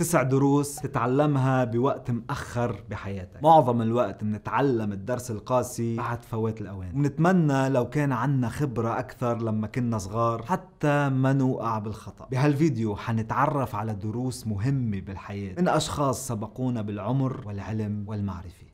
تسع دروس تتعلمها بوقت مأخر بحياتك معظم الوقت منتعلم الدرس القاسي بعد فوات الأوان ونتمنى لو كان عنا خبرة أكثر لما كنا صغار حتى ما نوقع بالخطأ بهالفيديو حنتعرف على دروس مهمة بالحياة من أشخاص سبقونا بالعمر والعلم والمعرفة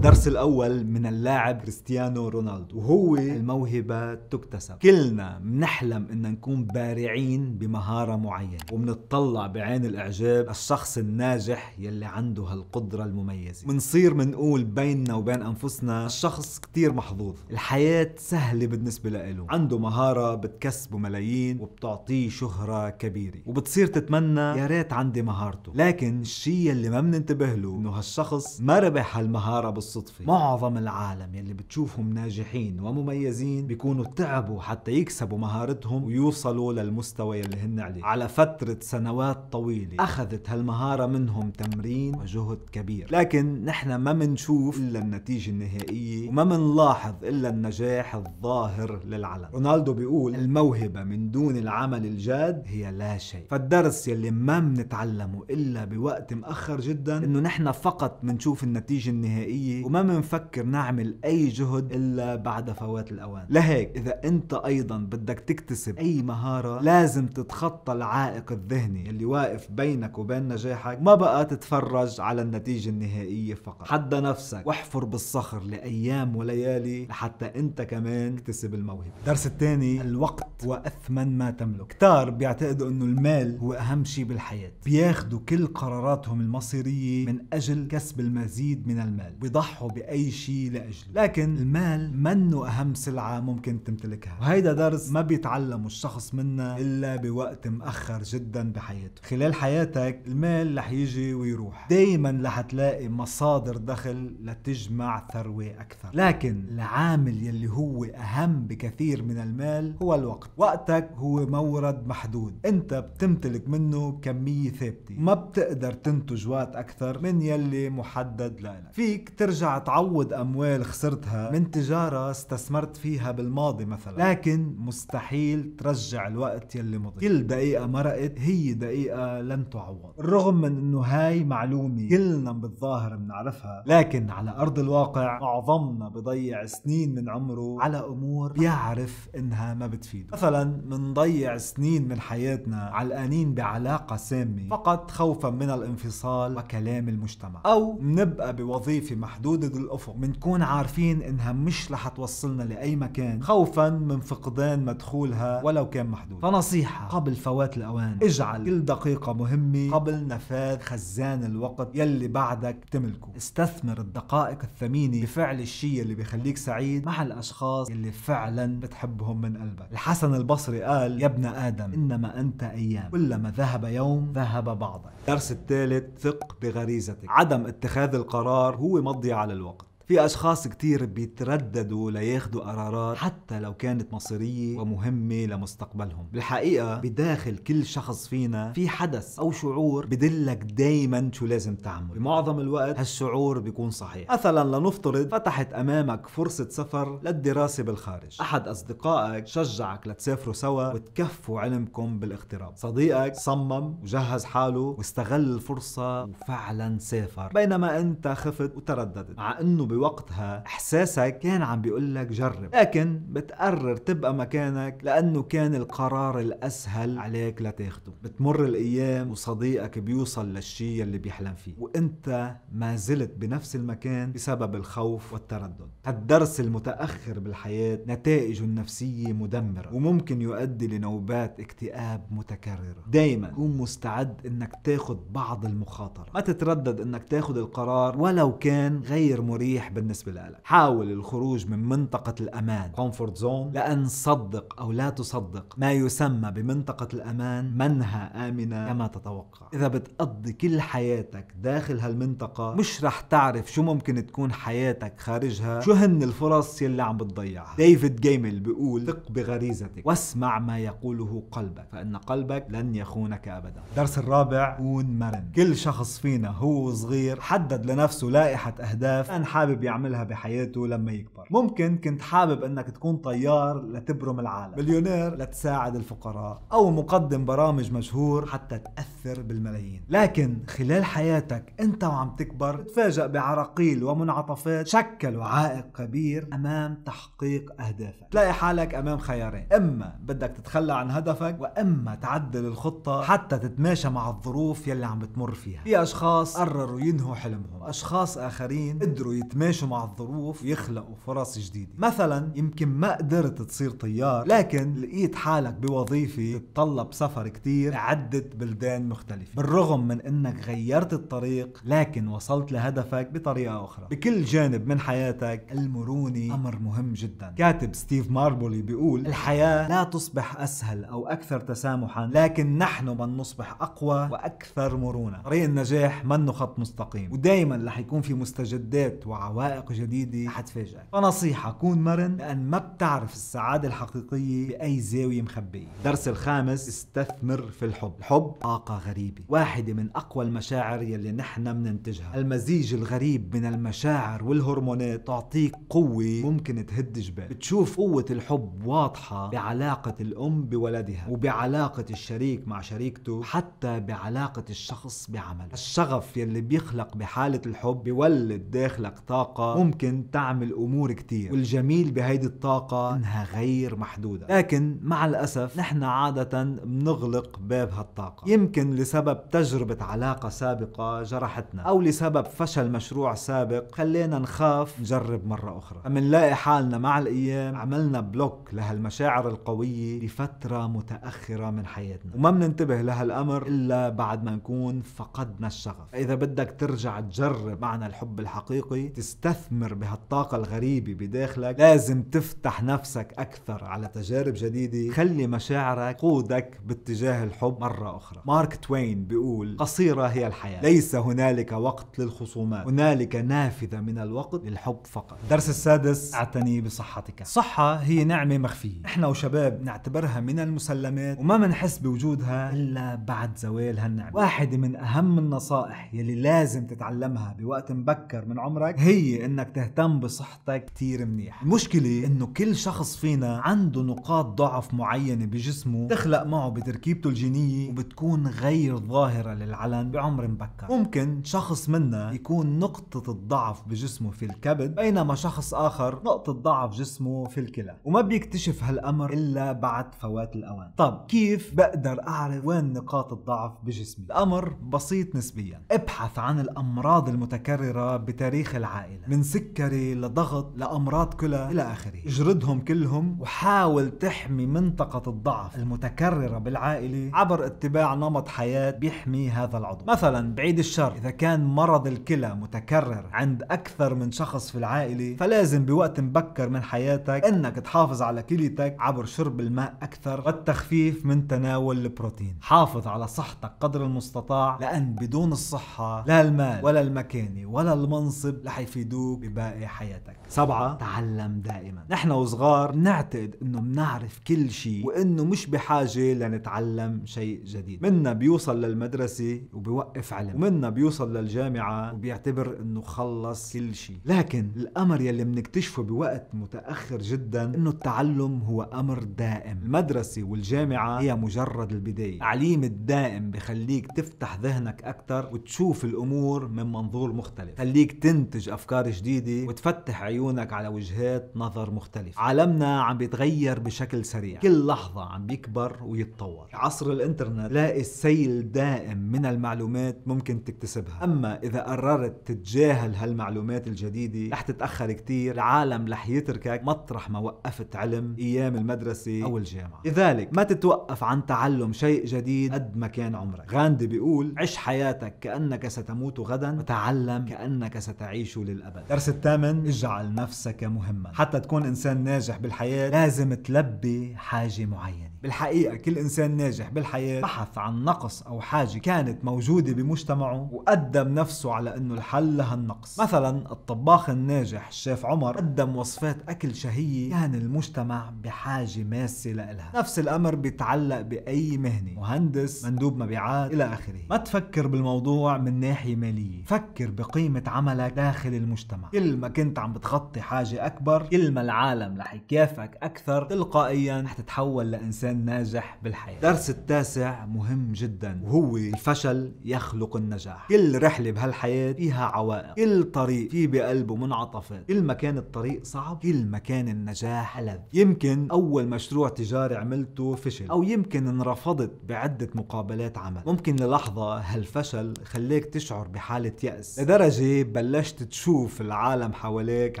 الدرس الأول من اللاعب كريستيانو رونالدو وهو الموهبة تكتسب كلنا بنحلم إن نكون بارعين بمهارة معينة وبنطلع بعين الإعجاب الشخص الناجح يلي عنده هالقدرة المميزة بنصير بنقول بيننا وبين أنفسنا الشخص كتير محظوظ الحياة سهلة بالنسبة لإله عنده مهارة بتكسبه ملايين وبتعطيه شهرة كبيرة وبتصير تتمنى يا ريت عندي مهارته لكن الشيء اللي ما بننتبه له إنه هالشخص ما ربح هالمهارة بالصدفة بالصدفة معظم العالم يلي بتشوفهم ناجحين ومميزين بيكونوا تعبوا حتى يكسبوا مهارتهم ويوصلوا للمستوى يلي هن عليه على فترة سنوات طويلة أخذت هالمهارة منهم تمرين وجهد كبير لكن نحن ما منشوف إلا النتيجة النهائية وما منلاحظ إلا النجاح الظاهر للعلن رونالدو بيقول الموهبة من دون العمل الجاد هي لا شيء فالدرس يلي ما منتعلمه إلا بوقت مأخر جدا إنه نحن فقط منشوف النتيجة النهائية وما بنفكر نعمل اي جهد الا بعد فوات الاوان لهيك اذا انت ايضا بدك تكتسب اي مهاره لازم تتخطى العائق الذهني اللي واقف بينك وبين نجاحك ما بقى تتفرج على النتيجه النهائيه فقط حدى نفسك واحفر بالصخر لايام وليالي لحتى انت كمان تكتسب الموهبه الدرس الثاني الوقت واثمن ما تملك كتار بيعتقدوا انه المال هو اهم شيء بالحياه بياخذوا كل قراراتهم المصيريه من اجل كسب المزيد من المال بيضحوا يضحوا بأي شيء لأجله لكن المال منه أهم سلعة ممكن تمتلكها وهيدا درس ما بيتعلمه الشخص منا إلا بوقت مأخر جدا بحياته خلال حياتك المال رح يجي ويروح دايما رح تلاقي مصادر دخل لتجمع ثروة أكثر لكن العامل يلي هو أهم بكثير من المال هو الوقت وقتك هو مورد محدود انت بتمتلك منه كمية ثابتة ما بتقدر تنتج وقت أكثر من يلي محدد لك فيك ترجع ترجع تعوض أموال خسرتها من تجارة استثمرت فيها بالماضي مثلا لكن مستحيل ترجع الوقت يلي مضي كل دقيقة مرقت هي دقيقة لن تعوض رغم من أنه هاي معلومة كلنا بالظاهر بنعرفها لكن على أرض الواقع معظمنا بضيع سنين من عمره على أمور بيعرف إنها ما بتفيده مثلا منضيع سنين من حياتنا علقانين بعلاقة سامة فقط خوفا من الانفصال وكلام المجتمع أو نبقى بوظيفة محدودة موجودة الافق بنكون عارفين إنها مش رح توصلنا لأي مكان خوفا من فقدان مدخولها ولو كان محدود فنصيحة قبل فوات الأوان اجعل كل دقيقة مهمة قبل نفاذ خزان الوقت يلي بعدك تملكه استثمر الدقائق الثمينة بفعل الشيء اللي بيخليك سعيد مع الأشخاص اللي فعلا بتحبهم من قلبك الحسن البصري قال يا ابن آدم إنما أنت أيام كلما ذهب يوم ذهب بعضك الدرس الثالث ثق بغريزتك عدم اتخاذ القرار هو مضي على الوقت في أشخاص كتير بيترددوا لياخدوا قرارات حتى لو كانت مصيرية ومهمة لمستقبلهم بالحقيقة بداخل كل شخص فينا في حدث أو شعور بدلك دايما شو لازم تعمل بمعظم الوقت هالشعور بيكون صحيح مثلا لنفترض فتحت أمامك فرصة سفر للدراسة بالخارج أحد أصدقائك شجعك لتسافروا سوا وتكفوا علمكم بالاغتراب صديقك صمم وجهز حاله واستغل الفرصة وفعلا سافر بينما أنت خفت وترددت مع أنه بوقتها احساسك كان عم بيقول لك جرب لكن بتقرر تبقى مكانك لانه كان القرار الاسهل عليك لتاخده بتمر الايام وصديقك بيوصل للشيء اللي بيحلم فيه وانت ما زلت بنفس المكان بسبب الخوف والتردد هالدرس المتاخر بالحياه نتائجه النفسيه مدمره وممكن يؤدي لنوبات اكتئاب متكرره دايما كن مستعد انك تاخذ بعض المخاطره ما تتردد انك تاخذ القرار ولو كان غير مريح مريح بالنسبة لك حاول الخروج من منطقة الأمان comfort زون لأن صدق أو لا تصدق ما يسمى بمنطقة الأمان منها آمنة كما تتوقع إذا بتقضي كل حياتك داخل هالمنطقة مش رح تعرف شو ممكن تكون حياتك خارجها شو هن الفرص يلي عم بتضيعها ديفيد جيمل بيقول ثق بغريزتك واسمع ما يقوله قلبك فإن قلبك لن يخونك أبدا درس الرابع كون مرن كل شخص فينا هو صغير حدد لنفسه لائحة أهداف أن حابب حابب يعملها بحياته لما يكبر ممكن كنت حابب انك تكون طيار لتبرم العالم مليونير لتساعد الفقراء او مقدم برامج مشهور حتى تأثر بالملايين لكن خلال حياتك انت وعم تكبر تتفاجأ بعراقيل ومنعطفات شكلوا عائق كبير امام تحقيق اهدافك تلاقي حالك امام خيارين اما بدك تتخلى عن هدفك واما تعدل الخطة حتى تتماشى مع الظروف يلي عم بتمر فيها في اشخاص قرروا ينهوا حلمهم اشخاص اخرين قدروا يتماشوا يتماشوا مع الظروف ويخلقوا فرص جديدة مثلا يمكن ما قدرت تصير طيار لكن لقيت حالك بوظيفة تتطلب سفر كتير لعدة بلدان مختلفة بالرغم من انك غيرت الطريق لكن وصلت لهدفك بطريقة اخرى بكل جانب من حياتك المرونة امر مهم جدا كاتب ستيف ماربولي بيقول الحياة لا تصبح اسهل او اكثر تسامحا لكن نحن من نصبح اقوى واكثر مرونة طريق النجاح منه خط مستقيم ودايما رح يكون في مستجدات وعوامل عوائق جديدة حتفاجئك فنصيحة كون مرن لأن ما بتعرف السعادة الحقيقية بأي زاوية مخبية درس الخامس استثمر في الحب الحب طاقة غريبة واحدة من أقوى المشاعر يلي نحن مننتجها المزيج الغريب من المشاعر والهرمونات تعطيك قوة ممكن تهد جبال بتشوف قوة الحب واضحة بعلاقة الأم بولدها وبعلاقة الشريك مع شريكته حتى بعلاقة الشخص بعمله الشغف يلي بيخلق بحالة الحب بيولد داخلك طاقة الطاقة ممكن تعمل أمور كتير والجميل بهيدي الطاقة إنها غير محدودة لكن مع الأسف نحن عادة بنغلق باب هالطاقة يمكن لسبب تجربة علاقة سابقة جرحتنا أو لسبب فشل مشروع سابق خلينا نخاف نجرب مرة أخرى فمنلاقي حالنا مع الأيام عملنا بلوك لهالمشاعر القوية لفترة متأخرة من حياتنا وما بننتبه لهالأمر إلا بعد ما نكون فقدنا الشغف إذا بدك ترجع تجرب معنى الحب الحقيقي تستثمر بهالطاقة الغريبة بداخلك لازم تفتح نفسك أكثر على تجارب جديدة خلي مشاعرك قودك باتجاه الحب مرة أخرى مارك توين بيقول قصيرة هي الحياة ليس هنالك وقت للخصومات هنالك نافذة من الوقت للحب فقط الدرس السادس اعتني بصحتك الصحة هي نعمة مخفية احنا وشباب نعتبرها من المسلمات وما منحس بوجودها إلا بعد زوال هالنعمة واحدة من أهم النصائح يلي لازم تتعلمها بوقت مبكر من عمرك هي هي انك تهتم بصحتك كتير منيح المشكلة انه كل شخص فينا عنده نقاط ضعف معينة بجسمه تخلق معه بتركيبته الجينية وبتكون غير ظاهرة للعلن بعمر مبكر ممكن شخص منا يكون نقطة الضعف بجسمه في الكبد بينما شخص آخر نقطة ضعف جسمه في الكلى وما بيكتشف هالأمر إلا بعد فوات الأوان طب كيف بقدر أعرف وين نقاط الضعف بجسمي؟ الأمر بسيط نسبيا ابحث عن الأمراض المتكررة بتاريخ العالم العائلة من سكري لضغط لأمراض كلى إلى آخره اجردهم كلهم وحاول تحمي منطقة الضعف المتكررة بالعائلة عبر اتباع نمط حياة بيحمي هذا العضو مثلا بعيد الشر إذا كان مرض الكلى متكرر عند أكثر من شخص في العائلة فلازم بوقت مبكر من حياتك أنك تحافظ على كليتك عبر شرب الماء أكثر والتخفيف من تناول البروتين حافظ على صحتك قدر المستطاع لأن بدون الصحة لا المال ولا المكانة ولا المنصب رح يفيدوك بباقي حياتك سبعة تعلم دائما نحن وصغار نعتقد انه بنعرف كل شيء وانه مش بحاجة لنتعلم شيء جديد منا بيوصل للمدرسة وبيوقف علم ومنا بيوصل للجامعة وبيعتبر انه خلص كل شيء لكن الامر يلي بنكتشفه بوقت متأخر جدا انه التعلم هو امر دائم المدرسة والجامعة هي مجرد البداية التعليم الدائم بخليك تفتح ذهنك اكثر وتشوف الامور من منظور مختلف خليك تنتج افكار جديدة وتفتح عيون عيونك على وجهات نظر مختلفة عالمنا عم بيتغير بشكل سريع كل لحظة عم بيكبر ويتطور عصر الانترنت لاقي السيل دائم من المعلومات ممكن تكتسبها أما إذا قررت تتجاهل هالمعلومات الجديدة رح تتأخر كتير العالم رح يتركك مطرح ما وقفت علم أيام المدرسة أو الجامعة لذلك ما تتوقف عن تعلم شيء جديد قد ما كان عمرك غاندي بيقول عش حياتك كأنك ستموت غدا وتعلم كأنك ستعيش للأبد درس الثامن اجعل نفسك مهما حتى تكون إنسان ناجح بالحياة لازم تلبي حاجة معينة بالحقيقة كل إنسان ناجح بالحياة بحث عن نقص أو حاجة كانت موجودة بمجتمعه وقدم نفسه على أنه الحل لهالنقص مثلا الطباخ الناجح الشيف عمر قدم وصفات أكل شهية كان المجتمع بحاجة ماسة لها نفس الأمر بيتعلق بأي مهنة مهندس مندوب مبيعات إلى آخره ما تفكر بالموضوع من ناحية مالية فكر بقيمة عملك داخل المجتمع كل ما كنت عم بتخطط تغطي حاجة أكبر كل ما العالم رح يكافئك أكثر تلقائيا رح تتحول لإنسان ناجح بالحياة درس التاسع مهم جدا وهو الفشل يخلق النجاح كل رحلة بهالحياة فيها عوائق كل طريق فيه بقلبه منعطفات كل ما كان الطريق صعب كل ما كان النجاح ألذ يمكن أول مشروع تجاري عملته فشل أو يمكن انرفضت بعدة مقابلات عمل ممكن للحظة هالفشل خليك تشعر بحالة يأس لدرجة بلشت تشوف العالم حواليك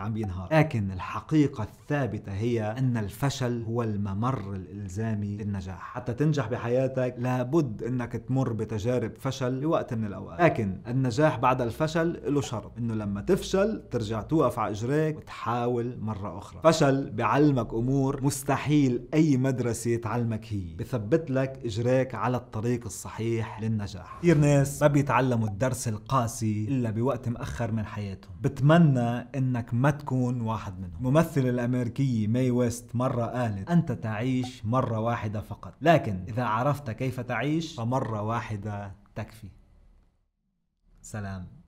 عم بينهار لكن الحقيقة الثابتة هي أن الفشل هو الممر الإلزامي للنجاح حتى تنجح بحياتك لابد أنك تمر بتجارب فشل لوقت من الأوقات لكن النجاح بعد الفشل له شرط أنه لما تفشل ترجع توقف على إجريك وتحاول مرة أخرى فشل بعلمك أمور مستحيل أي مدرسة تعلمك هي بثبت لك إجريك على الطريق الصحيح للنجاح كثير ناس ما بيتعلموا الدرس القاسي إلا بوقت مأخر من حياتهم بتمنى أنك ما تكون واحد منهم ممثل الأمريكية ماي ويست مرة قالت أنت تعيش مرة واحدة فقط لكن إذا عرفت كيف تعيش فمرة واحدة تكفي سلام